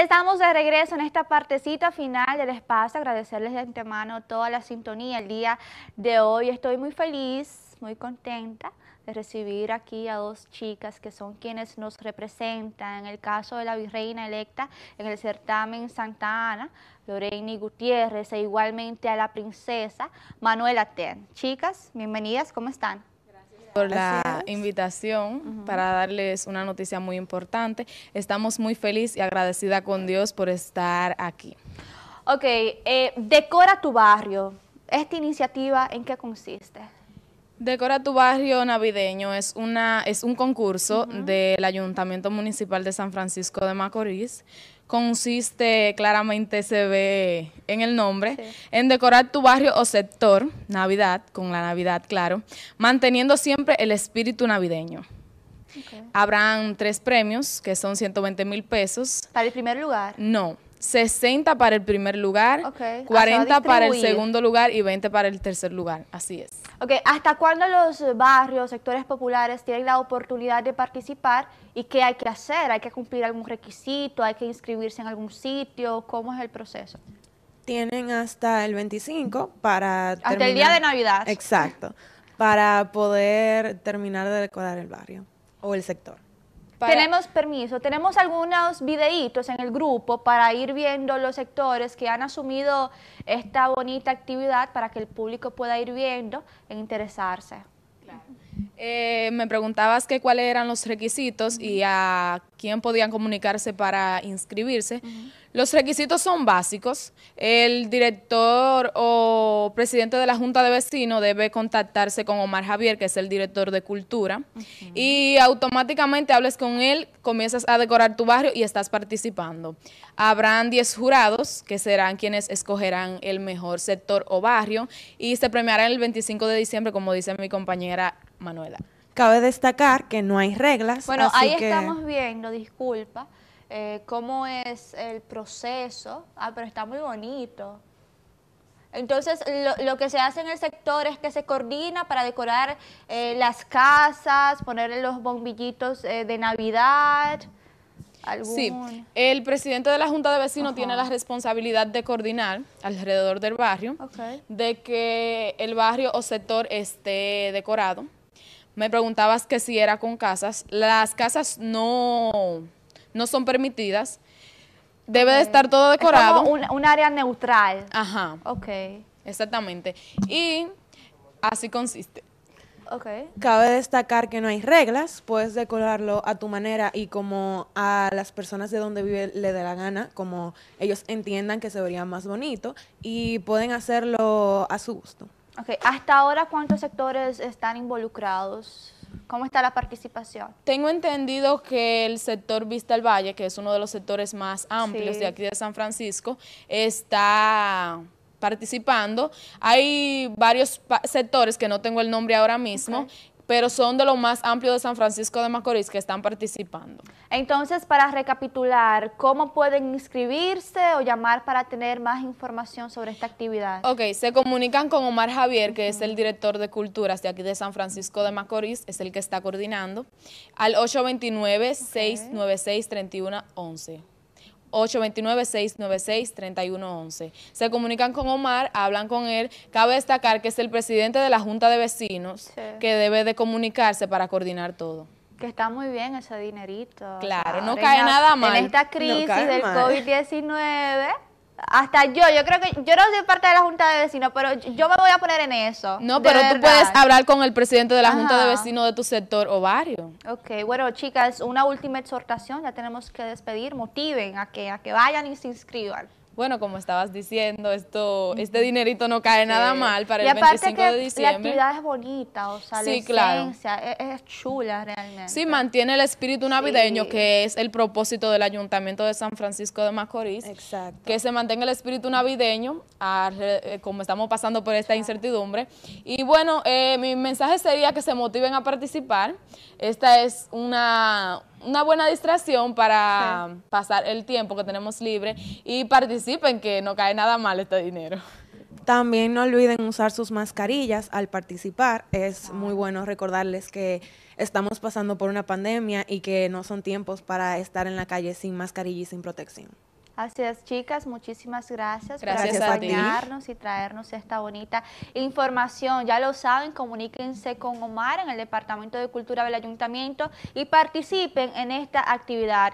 estamos de regreso en esta partecita final del espacio. Agradecerles de antemano toda la sintonía el día de hoy. Estoy muy feliz, muy contenta de recibir aquí a dos chicas que son quienes nos representan, en el caso de la virreina electa en el certamen Santa Ana, Lorena Gutiérrez, e igualmente a la princesa Manuela Ten. Chicas, bienvenidas, ¿cómo están? por la invitación para darles una noticia muy importante. Estamos muy felices y agradecida con Dios por estar aquí. Ok, eh, Decora tu barrio. ¿Esta iniciativa en qué consiste? Decora tu barrio navideño es una es un concurso del Ayuntamiento Municipal de San Francisco de Macorís. Consiste, claramente se ve en el nombre, en decorar tu barrio o sector, Navidad, con la Navidad, claro, manteniendo siempre el espíritu navideño. Habrán tres premios, que son 120 mil pesos. ¿Para el primer lugar? No 60 para el primer lugar, 40 para el segundo lugar y 20 para el tercer lugar. Así es. Ok, ¿hasta cuándo los barrios, sectores populares tienen la oportunidad de participar y qué hay que hacer? ¿Hay que cumplir algún requisito? ¿Hay que inscribirse en algún sitio? ¿Cómo es el proceso? Tienen hasta el 25 para... Hasta el día de Navidad. Exacto, para poder terminar de decorar el barrio o el sector. Tenemos permiso, tenemos algunos videitos en el grupo para ir viendo los sectores que han asumido esta bonita actividad para que el público pueda ir viendo e interesarse. Eh, me preguntabas que cuáles eran los requisitos y a quién podían comunicarse para inscribirse. Los requisitos son básicos. El director o presidente de la Junta de Vecinos debe contactarse con Omar Javier, que es el director de Cultura, y automáticamente hables con él, comienzas a decorar tu barrio y estás participando. Habrán 10 jurados, que serán quienes escogerán el mejor sector o barrio, y se premiará el 25 de diciembre, como dice mi compañera Manuela. Cabe destacar que no hay reglas. Bueno, ahí estamos viendo, disculpa, eh, cómo es el proceso. Ah, pero está muy bonito. Entonces, lo, que se hace en el sector es que se coordina para decorar eh, las casas, ponerle los bombillitos eh, de Navidad. Sí, el presidente de la Junta de Vecinos tiene la responsabilidad de coordinar alrededor del barrio, de que el barrio o sector esté decorado, me preguntabas que si era con casas. Las casas no, no son permitidas. Debe de estar todo decorado. como un, un, área neutral. Ajá. Ok. Exactamente. Y así consiste. Ok. Cabe destacar que no hay reglas, puedes decorarlo a tu manera y como a las personas de donde vive le dé la gana, como ellos entiendan que se vería más bonito y pueden hacerlo a su gusto. Okay. Hasta ahora, ¿cuántos sectores están involucrados? ¿Cómo está la participación? Tengo entendido que el sector Vista al Valle, que es uno de los sectores más amplios de aquí de San Francisco, está participando. Hay varios sectores que no tengo el nombre ahora mismo pero son de lo más amplio de San Francisco de Macorís que están participando. Entonces, para recapitular, ¿cómo pueden inscribirse o llamar para tener más información sobre esta actividad? Ok, se comunican con Omar Javier, que es el director de Culturas de aquí de San Francisco de Macorís, es el que está coordinando, al 829-696-3111. 829-696-3111. Se comunican con Omar, hablan con él. Cabe destacar que es el presidente de la Junta de Vecinos que debe de comunicarse para coordinar todo. Que está muy bien ese dinerito. Claro, no cae nada mal. En esta crisis del COVID-19 hasta yo, yo creo que yo no soy parte de la Junta de Vecinos, pero yo me voy a poner en eso. No, pero tú puedes hablar con el presidente de la Junta de Vecinos de tu sector o barrio. Ok, bueno, chicas, una última exhortación, ya tenemos que despedir. Motiven a que, a que vayan y se inscriban bueno, como estabas diciendo, esto, este dinerito no cae nada mal para el 25 de diciembre. La actividad es bonita, o sea, la esencia e, es, chula realmente. Sí, mantiene el espíritu navideño, que es el propósito del Ayuntamiento de San Francisco de Macorís. Exacto. Que se mantenga el espíritu navideño, eh, como estamos pasando por esta incertidumbre. Y bueno, eh, mi mensaje sería que se motiven a participar. Esta es una una buena distracción para pasar el tiempo que tenemos libre y participen que no cae nada mal este dinero. También no olviden usar sus mascarillas al participar. Es ah. muy bueno recordarles que estamos pasando por una pandemia y que no son tiempos para estar en la calle sin mascarilla y sin protección. Así chicas, muchísimas gracias, gracias por acompañarnos y traernos esta bonita información. Ya lo saben, comuníquense con Omar en el Departamento de Cultura del Ayuntamiento y participen en esta actividad.